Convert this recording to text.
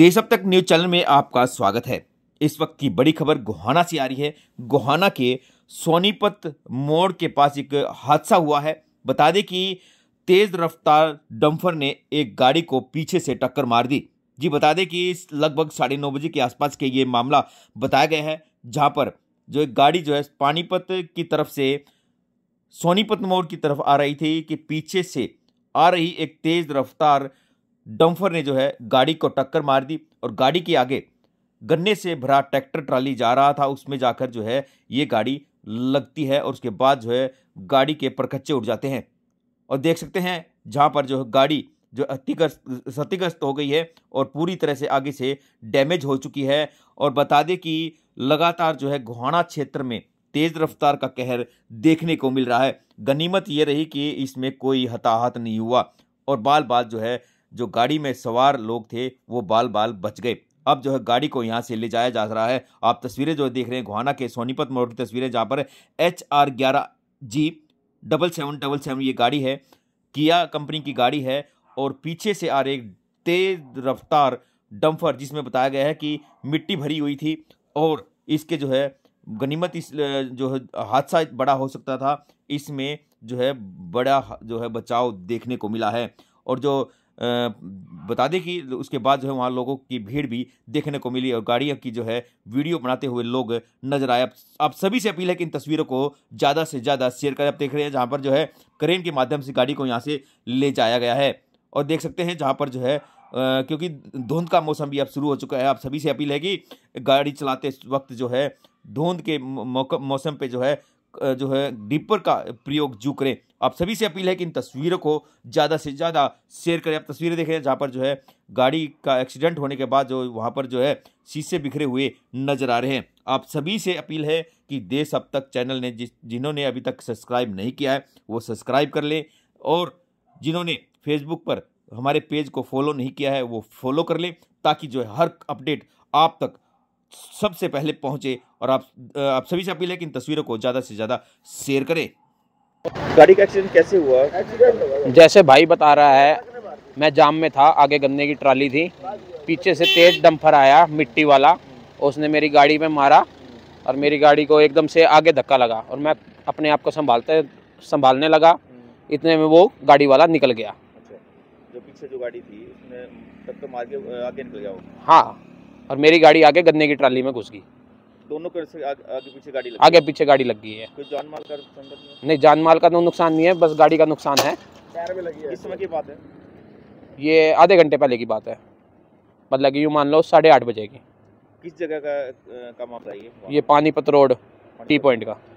देश अब तक न्यूज चैनल में आपका स्वागत है इस वक्त की बड़ी खबर गोहाना से आ रही है गोहाना के सोनीपत मोड़ के पास एक हादसा हुआ है बता दें कि तेज रफ्तार डम्फर ने एक गाड़ी को पीछे से टक्कर मार दी जी बता दें कि लगभग साढ़े नौ बजे के आसपास के ये मामला बताया गया है जहां पर जो एक गाड़ी जो है पानीपत की तरफ से सोनीपत मोड़ की तरफ आ रही थी कि पीछे से आ रही एक तेज रफ्तार डम्फर ने जो है गाड़ी को टक्कर मार दी और गाड़ी के आगे गन्ने से भरा ट्रैक्टर ट्राली जा रहा था उसमें जाकर जो है ये गाड़ी लगती है और उसके बाद जो है गाड़ी के परखच्चे उड़ जाते हैं और देख सकते हैं जहाँ पर जो है गाड़ी जो अतिग्रस्त क्षतिग्रस्त हो गई है और पूरी तरह से आगे से डैमेज हो चुकी है और बता दें कि लगातार जो है गोहाना क्षेत्र में तेज़ रफ्तार का कहर देखने को मिल रहा है गनीमत ये रही कि इसमें कोई हताहत नहीं हुआ और बाल बाल जो है जो गाड़ी में सवार लोग थे वो बाल बाल बच गए अब जो है गाड़ी को यहाँ से ले जाया जा रहा है आप तस्वीरें जो देख रहे हैं गोहाना के सोनीपत मोड़ की तस्वीरें जहाँ पर एच आर ग्यारह G double seven double seven ये गाड़ी है किया कंपनी की गाड़ी है और पीछे से आ एक तेज रफ्तार डम्फर जिसमें बताया गया है कि मिट्टी भरी हुई थी और इसके जो है गनीमत इस जो है हादसा बड़ा हो सकता था इसमें जो है बड़ा जो है बचाव देखने को मिला है और जो बता दें कि उसके बाद जो है वहाँ लोगों की भीड़ भी देखने को मिली और गाड़ियों की जो है वीडियो बनाते हुए लोग नजर आए आप सभी से अपील है कि इन तस्वीरों को ज़्यादा से ज़्यादा शेयर करें आप देख रहे हैं जहाँ पर जो है क्रेन के माध्यम से गाड़ी को यहाँ से ले जाया गया है और देख सकते हैं जहाँ पर जो है क्योंकि धुंध का मौसम भी अब शुरू हो चुका है आप सभी से अपील है कि गाड़ी चलाते वक्त जो है धुंध के मौसम पर जो है जो है डिपर का प्रयोग जू करें आप सभी से अपील है कि इन तस्वीरों को ज़्यादा से ज़्यादा शेयर करें आप तस्वीरें देखें जहाँ पर जो है गाड़ी का एक्सीडेंट होने के बाद जो वहाँ पर जो है शीशे बिखरे हुए नजर आ रहे हैं आप सभी से अपील है कि देश अब तक चैनल ने जिस जिन्होंने अभी तक सब्सक्राइब नहीं किया है वो सब्सक्राइब कर लें और जिन्होंने फेसबुक पर हमारे पेज को फॉलो नहीं किया है वो फॉलो कर लें ताकि जो है हर अपडेट आप तक सबसे पहले पहुंचे और आप आप सभी से अपील है कि इन तस्वीरों को ज़्यादा से ज़्यादा शेयर करें गाड़ी का एक्सीडेंट कैसे हुआ जैसे भाई बता रहा है मैं जाम में था आगे गन्ने की ट्राली थी पीछे से तेज डंफर आया मिट्टी वाला उसने मेरी गाड़ी में मारा और मेरी गाड़ी को एकदम से आगे धक्का लगा और मैं अपने आप को संभालते संभालने लगा इतने में वो गाड़ी वाला निकल गया अच्छा, जो पीछे जो गाड़ी थी उसने तो मार के आगे निकल गया हाँ और मेरी गाड़ी आगे गन्ने की ट्राली में घुस गई दोनों से आगे पीछे गाड़ी लग आगे पीछे गाड़ी लग गई है कोई जान माल का नहीं जान माल का तो नुकसान नहीं है बस गाड़ी का नुकसान है में लगी है इस समय की बात है ये आधे घंटे पहले की बात है मतलब कि यूँ मान लो साढ़े आठ बजे की किस जगह का का मामला ये पानीपत रोड टी पॉइंट का